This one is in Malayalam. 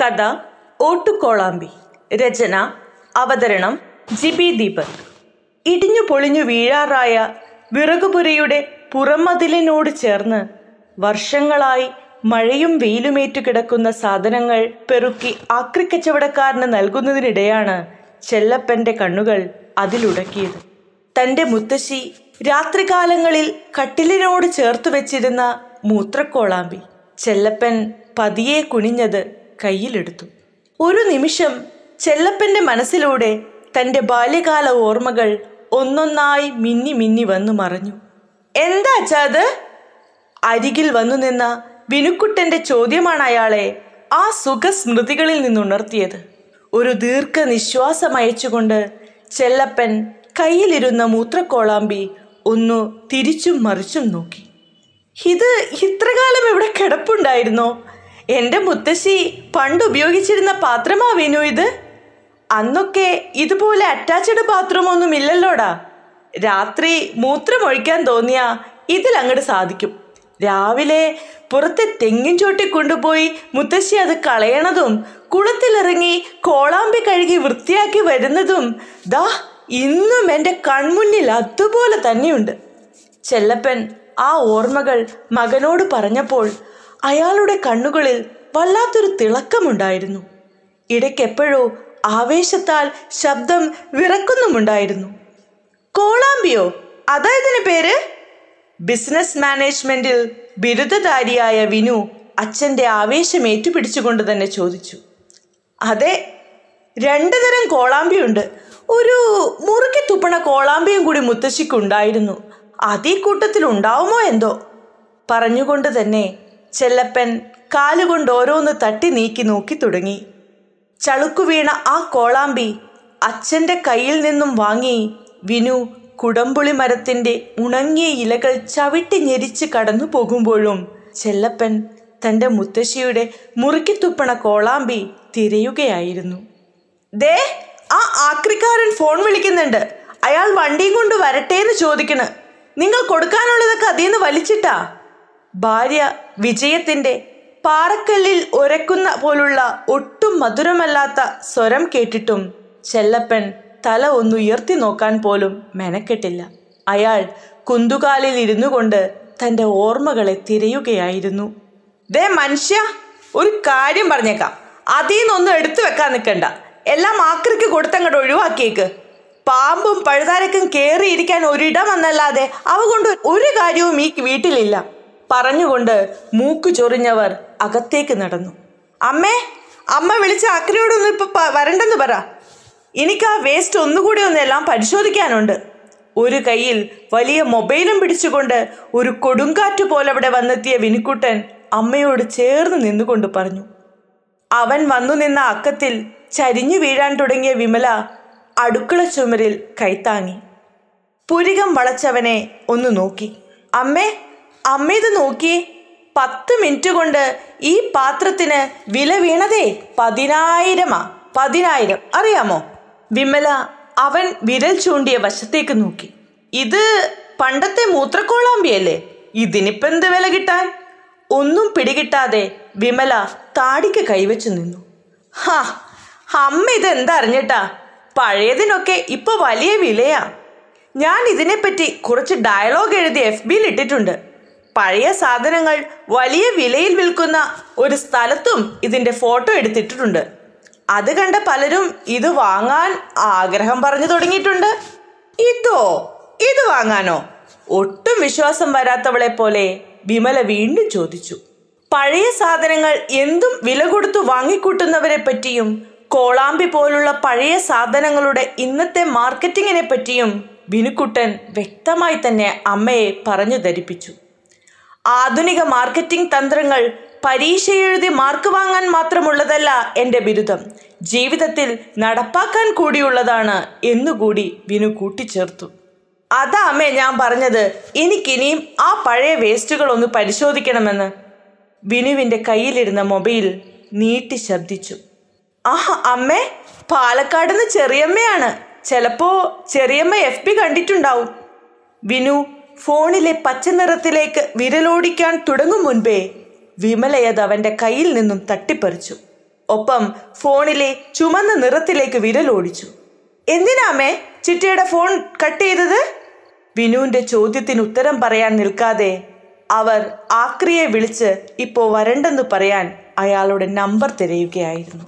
കഥ ഓട്ടുകോളാമ്പി രചന അവതരണം ജിബി ദീപക് ഇടിഞ്ഞു പൊളിഞ്ഞു വീഴാറായ വിറകുപുരയുടെ പുറമതിലിനോട് ചേർന്ന് വർഷങ്ങളായി മഴയും വെയിലുമേറ്റു കിടക്കുന്ന സാധനങ്ങൾ പെറുക്കി ആക്രിക്കച്ചവടക്കാരന് നൽകുന്നതിനിടെയാണ് ചെല്ലപ്പന്റെ കണ്ണുകൾ അതിലുടക്കിയത് തന്റെ മുത്തശ്ശി രാത്രികാലങ്ങളിൽ കട്ടിലിനോട് ചേർത്ത് വെച്ചിരുന്ന മൂത്രക്കോളാമ്പി ചെല്ലപ്പൻ പതിയെ കുനിഞ്ഞത് കയ്യിലെടുത്തു ഒരു നിമിഷം ചെല്ലപ്പന്റെ മനസ്സിലൂടെ തന്റെ ബാല്യകാല ഓർമ്മകൾ ഒന്നൊന്നായി മിന്നി മിന്നി വന്നു മറഞ്ഞു എന്താ അത് അരികിൽ വന്നു നിന്ന വിനുക്കുട്ടന്റെ ചോദ്യമാണ് അയാളെ ആ സുഖസ്മൃതികളിൽ നിന്നുണർത്തിയത് ഒരു ദീർഘനിശ്വാസം അയച്ചുകൊണ്ട് ചെല്ലപ്പൻ കയ്യിലിരുന്ന മൂത്രക്കോളാമ്പി ഒന്നു തിരിച്ചും മറിച്ചും നോക്കി ഇത് ഇത്രകാലം ഇവിടെ കിടപ്പുണ്ടായിരുന്നോ എൻ്റെ മുത്തശ്ശി പണ്ട് ഉപയോഗിച്ചിരുന്ന പാത്രമാ വിനു ഇത് അന്നൊക്കെ ഇതുപോലെ അറ്റാച്ച്ഡ് ഒന്നും ഇല്ലല്ലോടാ രാത്രി മൂത്രമൊഴിക്കാൻ തോന്നിയ ഇതിലങ്ങോട്ട് സാധിക്കും രാവിലെ പുറത്തെ തെങ്ങിൻ ചോട്ടി കൊണ്ടുപോയി മുത്തശ്ശി അത് കളയണതും കുളത്തിലിറങ്ങി കോളാമ്പി കഴുകി വൃത്തിയാക്കി വരുന്നതും ദാ ഇന്നും എൻ്റെ കൺമുന്നിൽ അതുപോലെ തന്നെയുണ്ട് ചെല്ലപ്പൻ ആ ഓർമ്മകൾ മകനോട് പറഞ്ഞപ്പോൾ അയാളുടെ കണ്ണുകളിൽ വല്ലാത്തൊരു തിളക്കമുണ്ടായിരുന്നു ഇടയ്ക്കെപ്പോഴോ ആവേശത്താൽ ശബ്ദം വിറക്കുന്നുമുണ്ടായിരുന്നു കോളാമ്പിയോ അതാ ഇതിന് പേര് ബിസിനസ് മാനേജ്മെന്റിൽ ബിരുദധാരിയായ വിനു അച്ഛൻ്റെ ആവേശം ഏറ്റുപിടിച്ചുകൊണ്ട് തന്നെ ചോദിച്ചു അതെ രണ്ടു തരം കോളാമ്പിയുണ്ട് ഒരു മുറുക്കി തുപ്പണ കോളാമ്പിയും കൂടി മുത്തശ്ശിക്കുണ്ടായിരുന്നു അതീ കൂട്ടത്തിൽ ഉണ്ടാവുമോ എന്തോ പറഞ്ഞുകൊണ്ട് തന്നെ ചെല്ലപ്പൻ കാലുകൊണ്ട് ഓരോന്ന് തട്ടി നീക്കി നോക്കി തുടങ്ങി ചളുക്കുവീണ ആ കോളാമ്പി അച്ഛൻ്റെ കയ്യിൽ നിന്നും വാങ്ങി വിനു കുടംപുളി മരത്തിൻ്റെ ഉണങ്ങിയ ഇലകൾ ചവിട്ടി ഞെരിച്ച് കടന്നു പോകുമ്പോഴും ചെല്ലപ്പൻ തൻ്റെ മുത്തശ്ശിയുടെ മുറുക്കിത്തുപ്പണ കോളാമ്പി തിരയുകയായിരുന്നു ദേ ആ ആക്രിക്കാരൻ ഫോൺ വിളിക്കുന്നുണ്ട് അയാൾ വണ്ടിയും കൊണ്ട് എന്ന് ചോദിക്കണ് നിങ്ങൾ കൊടുക്കാനുള്ളതൊക്കെ അതിൽ നിന്ന് വലിച്ചിട്ടാ ഭാര്യ വിജയത്തിൻ്റെ പാറക്കല്ലിൽ ഉരക്കുന്ന പോലുള്ള ഒട്ടും മധുരമല്ലാത്ത സ്വരം കേട്ടിട്ടും ചെല്ലപ്പൻ തല ഒന്നുയർത്തി നോക്കാൻ പോലും മെനക്കെട്ടില്ല അയാൾ കുന്തുകാലിൽ ഇരുന്നു കൊണ്ട് തൻ്റെ ഓർമ്മകളെ തിരയുകയായിരുന്നു ദേ മനുഷ്യ ഒരു കാര്യം പറഞ്ഞേക്കാം അതിൽ നിന്നൊന്നും എടുത്തു വെക്കാൻ നിൽക്കണ്ട എല്ലാം ആക്രിക്ക് കൊടുത്തങ്ങോട്ട് ഒഴിവാക്കിയേക്ക് പാമ്പും പഴുതാരക്കും കയറിയിരിക്കാൻ ഒരിടമെന്നല്ലാതെ അവ കൊണ്ട് ഒരു കാര്യവും ഈ വീട്ടിലില്ല പറഞ്ഞുകൊണ്ട് മൂക്ക് ചൊറിഞ്ഞവർ അകത്തേക്ക് നടന്നു അമ്മേ അമ്മ വിളിച്ച അക്കരയോടൊന്നും ഇപ്പൊ വരണ്ടെന്ന് പറ എനിക്ക് ആ വേസ്റ്റ് ഒന്നുകൂടി ഒന്നെല്ലാം പരിശോധിക്കാനുണ്ട് ഒരു കയ്യിൽ വലിയ മൊബൈലും പിടിച്ചുകൊണ്ട് ഒരു കൊടുങ്കാറ്റ് പോലെ അവിടെ വന്നെത്തിയ വിനിക്കുട്ടൻ അമ്മയോട് ചേർന്ന് നിന്നുകൊണ്ട് പറഞ്ഞു അവൻ വന്നു നിന്ന അക്കത്തിൽ ചരിഞ്ഞു വീഴാൻ തുടങ്ങിയ വിമല അടുക്കള ചുമരിൽ കൈത്താങ്ങി പുരികം വളച്ചവനെ ഒന്ന് നോക്കി അമ്മേ അമ്മ ഇത് നോക്കിയേ പത്ത് മിനിറ്റ് കൊണ്ട് ഈ പാത്രത്തിന് വില വീണതേ പതിനായിരമാ പതിനായിരം അറിയാമോ വിമല അവൻ വിരൽ ചൂണ്ടിയ വശത്തേക്ക് നോക്കി ഇത് പണ്ടത്തെ മൂത്രക്കോളാമ്പിയല്ലേ ഇതിനിപ്പോ എന്ത് വില കിട്ടാൻ ഒന്നും പിടികിട്ടാതെ വിമല താടിക്ക് കൈവച്ചു നിന്നു ഹാ അമ്മ എന്താ അറിഞ്ഞിട്ടാ പഴയതിനൊക്കെ ഇപ്പൊ വലിയ വിലയാ ഞാൻ ഇതിനെപ്പറ്റി കുറച്ച് ഡയലോഗ് എഴുതി എഫ് ബിയിൽ ഇട്ടിട്ടുണ്ട് പഴയ സാധനങ്ങൾ വലിയ വിലയിൽ വിൽക്കുന്ന ഒരു സ്ഥലത്തും ഇതിൻ്റെ ഫോട്ടോ എടുത്തിട്ടുണ്ട് അത് കണ്ട പലരും ഇത് വാങ്ങാൻ ആഗ്രഹം പറഞ്ഞു തുടങ്ങിയിട്ടുണ്ട് ഇതോ ഇത് വാങ്ങാനോ ഒട്ടും വിശ്വാസം വരാത്തവളെ പോലെ വിമല വീണ്ടും ചോദിച്ചു പഴയ സാധനങ്ങൾ എന്തും വില കൊടുത്തു വാങ്ങിക്കൂട്ടുന്നവരെ പറ്റിയും കോളാമ്പി പോലുള്ള പഴയ സാധനങ്ങളുടെ ഇന്നത്തെ മാർക്കറ്റിങ്ങിനെ പറ്റിയും ബിനുക്കുട്ടൻ വ്യക്തമായി തന്നെ അമ്മയെ പറഞ്ഞു ധരിപ്പിച്ചു ആധുനിക മാർക്കറ്റിംഗ് തന്ത്രങ്ങൾ പരീക്ഷ എഴുതി മാർക്ക് വാങ്ങാൻ മാത്രമുള്ളതല്ല എൻ്റെ ബിരുദം ജീവിതത്തിൽ നടപ്പാക്കാൻ കൂടിയുള്ളതാണ് എന്നുകൂടി വിനു കൂട്ടിച്ചേർത്തു അതാ അമ്മേ ഞാൻ പറഞ്ഞത് എനിക്കിനിയും ആ പഴയ വേസ്റ്റുകളൊന്ന് പരിശോധിക്കണമെന്ന് വിനുവിൻ്റെ കയ്യിലിരുന്ന മൊബൈൽ നീട്ടി ശബ്ദിച്ചു ആഹ് അമ്മേ പാലക്കാട് ചെറിയമ്മയാണ് ചിലപ്പോ ചെറിയമ്മ എഫ് പി കണ്ടിട്ടുണ്ടാവും വിനു ഫോണിലെ പച്ചനിറത്തിലേക്ക് വിരലോടിക്കാൻ തുടങ്ങും മുൻപേ വിമലയത് അവൻ്റെ കയ്യിൽ നിന്നും തട്ടിപ്പറിച്ചു ഒപ്പം ഫോണിലെ ചുമന്ന നിറത്തിലേക്ക് വിരലോടിച്ചു എന്തിനാമേ ചിറ്റയുടെ ഫോൺ കട്ട് ചെയ്തത് വിനുവിൻ്റെ ചോദ്യത്തിന് ഉത്തരം പറയാൻ നിൽക്കാതെ അവർ ആക്രിയെ വിളിച്ച് ഇപ്പോൾ വരണ്ടെന്ന് പറയാൻ അയാളുടെ നമ്പർ തിരയുകയായിരുന്നു